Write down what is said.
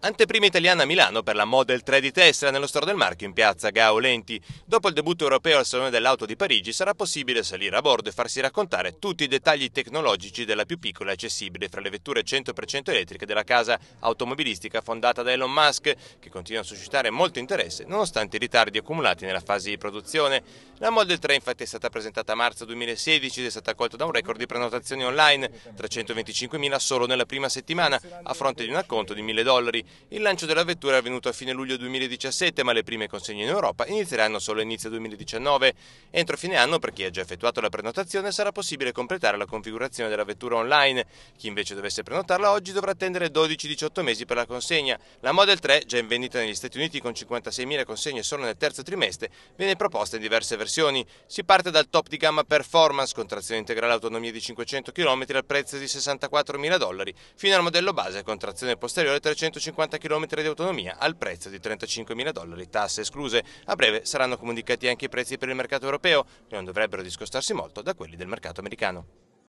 Anteprima italiana a Milano per la Model 3 di Tesla nello store del marchio in piazza Gaolenti. Dopo il debutto europeo al Salone dell'Auto di Parigi sarà possibile salire a bordo e farsi raccontare tutti i dettagli tecnologici della più piccola e accessibile fra le vetture 100% elettriche della casa automobilistica fondata da Elon Musk, che continua a suscitare molto interesse nonostante i ritardi accumulati nella fase di produzione. La Model 3 infatti è stata presentata a marzo 2016 ed è stata accolta da un record di prenotazioni online, 325.000 solo nella prima settimana, a fronte di un acconto di 1.000 dollari. Il lancio della vettura è avvenuto a fine luglio 2017, ma le prime consegne in Europa inizieranno solo a inizio 2019. Entro fine anno, per chi ha già effettuato la prenotazione, sarà possibile completare la configurazione della vettura online. Chi invece dovesse prenotarla oggi dovrà attendere 12-18 mesi per la consegna. La Model 3, già in vendita negli Stati Uniti con 56.000 consegne solo nel terzo trimestre, viene proposta in diverse versioni. Si parte dal top di gamma Performance con trazione integrale autonomia di 500 km al prezzo di 64.000 dollari, fino al modello base con trazione posteriore 350 50 km di autonomia al prezzo di 35.000 dollari tasse escluse. A breve saranno comunicati anche i prezzi per il mercato europeo, che non dovrebbero discostarsi molto da quelli del mercato americano.